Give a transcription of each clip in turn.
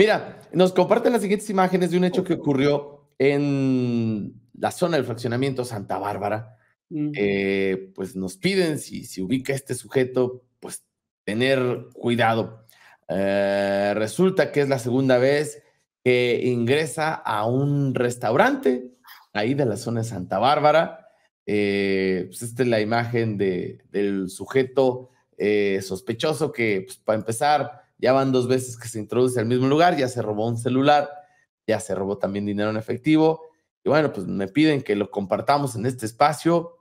Mira, nos comparten las siguientes imágenes de un hecho que ocurrió en la zona del fraccionamiento Santa Bárbara. Mm. Eh, pues nos piden, si, si ubica este sujeto, pues tener cuidado. Eh, resulta que es la segunda vez que ingresa a un restaurante ahí de la zona de Santa Bárbara. Eh, pues esta es la imagen del sujeto sospechoso que, pues, para empezar, ya van dos veces que se introduce al mismo lugar, ya se robó un celular, ya se robó también dinero en efectivo. Y bueno, pues me piden que lo compartamos en este espacio.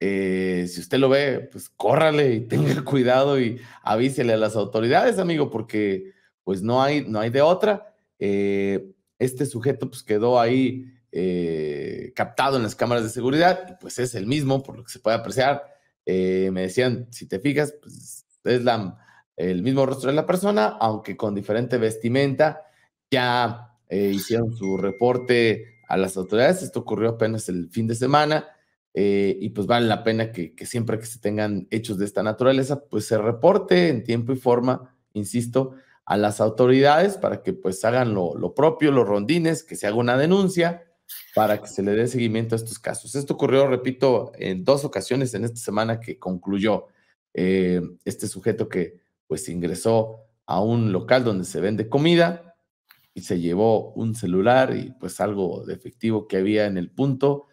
Eh, si usted lo ve, pues córrale y tenga cuidado y avísele a las autoridades, amigo, porque pues no hay, no hay de otra. Eh, este sujeto pues quedó ahí eh, captado en las cámaras de seguridad pues es el mismo, por lo que se puede apreciar. me decían, si te fijas, pues es la, el mismo rostro de la persona, aunque con diferente vestimenta. Ya eh, hicieron su reporte a las autoridades. Esto ocurrió apenas el fin de semana. Eh, y pues vale la pena que, siempre que se tengan hechos de esta naturaleza, pues se reporte en tiempo y forma, insisto, a las autoridades para que pues hagan lo, propio, los rondines, que se haga una denuncia para que se le dé seguimiento a estos casos. Esto ocurrió, repito, en dos ocasiones en esta semana que concluyó eh, este sujeto que pues ingresó a un local donde se vende comida y se llevó un celular y pues algo de efectivo que había en el punto.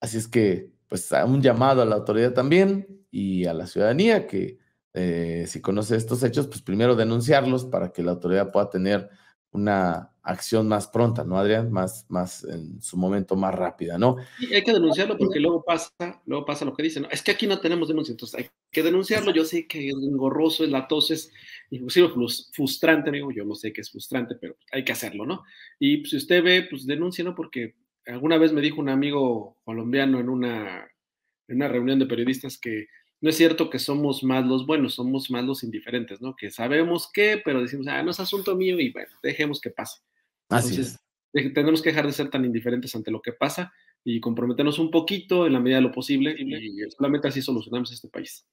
Así es que pues un llamado a la autoridad también y a la ciudadanía que eh, si conoce estos hechos, pues primero denunciarlos para que la autoridad pueda tener una acción más pronta, ¿no, Adrián? Más, más en su momento más rápida, ¿no? Sí, hay que denunciarlo porque luego pasa, luego pasa lo que dicen, ¿no? es que aquí no tenemos denuncia, entonces hay que denunciarlo. Yo sé que es engorroso, es latoso, es inclusive frustrante, amigo. Yo lo sé que es frustrante, pero hay que hacerlo, ¿no? Y pues, si usted ve, pues denuncie, ¿no? Porque alguna vez me dijo un amigo colombiano en una, una reunión de periodistas que no es cierto que somos más los buenos, somos más los indiferentes, ¿no? Que sabemos qué, pero decimos, ah, no es asunto mío y bueno, dejemos que pase. Así Entonces, es. tenemos que dejar de ser tan indiferentes ante lo que pasa y comprometernos un poquito en la medida de lo posible y solamente así solucionamos este país.